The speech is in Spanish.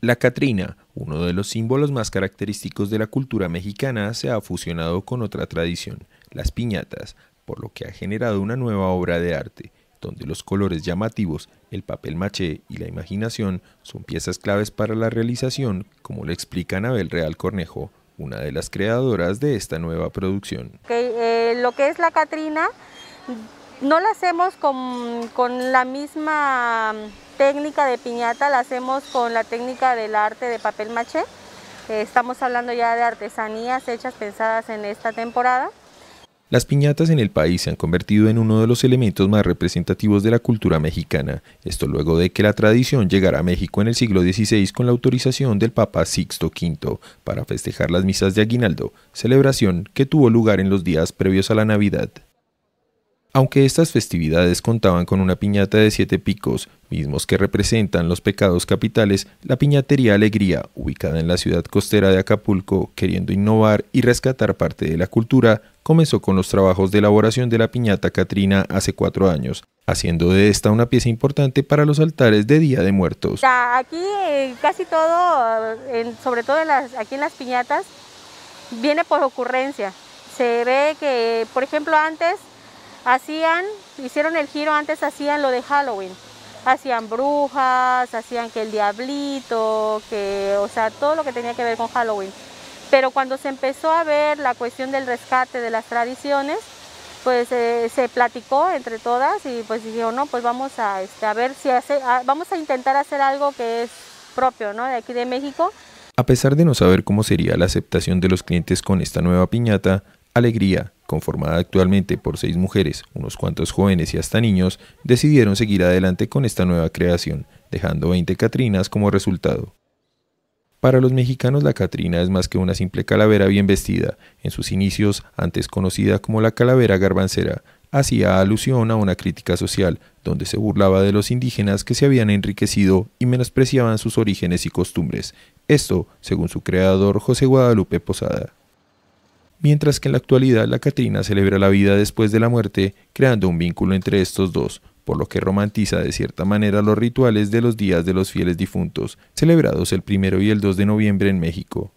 La Catrina, uno de los símbolos más característicos de la cultura mexicana, se ha fusionado con otra tradición, las piñatas, por lo que ha generado una nueva obra de arte, donde los colores llamativos, el papel maché y la imaginación son piezas claves para la realización, como lo explica Anabel Real Cornejo, una de las creadoras de esta nueva producción. Eh, lo que es la Catrina, no la hacemos con la misma técnica de piñata la hacemos con la técnica del arte de papel maché. Estamos hablando ya de artesanías hechas pensadas en esta temporada. Las piñatas en el país se han convertido en uno de los elementos más representativos de la cultura mexicana, esto luego de que la tradición llegara a México en el siglo XVI con la autorización del Papa Sixto V para festejar las misas de aguinaldo, celebración que tuvo lugar en los días previos a la Navidad. Aunque estas festividades contaban con una piñata de siete picos, mismos que representan los pecados capitales, la piñatería Alegría, ubicada en la ciudad costera de Acapulco, queriendo innovar y rescatar parte de la cultura, comenzó con los trabajos de elaboración de la piñata Catrina hace cuatro años, haciendo de esta una pieza importante para los altares de Día de Muertos. Aquí eh, casi todo, eh, sobre todo aquí en las piñatas, viene por ocurrencia. Se ve que, por ejemplo, antes Hacían, hicieron el giro, antes hacían lo de Halloween. Hacían brujas, hacían que el diablito, que, o sea, todo lo que tenía que ver con Halloween. Pero cuando se empezó a ver la cuestión del rescate de las tradiciones, pues eh, se platicó entre todas y pues dijeron, no, pues vamos a, este, ver si hace, vamos a intentar hacer algo que es propio, ¿no? De aquí de México. A pesar de no saber cómo sería la aceptación de los clientes con esta nueva piñata, Alegría, conformada actualmente por seis mujeres, unos cuantos jóvenes y hasta niños, decidieron seguir adelante con esta nueva creación, dejando 20 Catrinas como resultado. Para los mexicanos la Catrina es más que una simple calavera bien vestida, en sus inicios antes conocida como la calavera garbancera, hacía alusión a una crítica social, donde se burlaba de los indígenas que se habían enriquecido y menospreciaban sus orígenes y costumbres. Esto, según su creador José Guadalupe Posada mientras que en la actualidad la Catrina celebra la vida después de la muerte, creando un vínculo entre estos dos, por lo que romantiza de cierta manera los rituales de los días de los fieles difuntos, celebrados el 1 y el 2 de noviembre en México.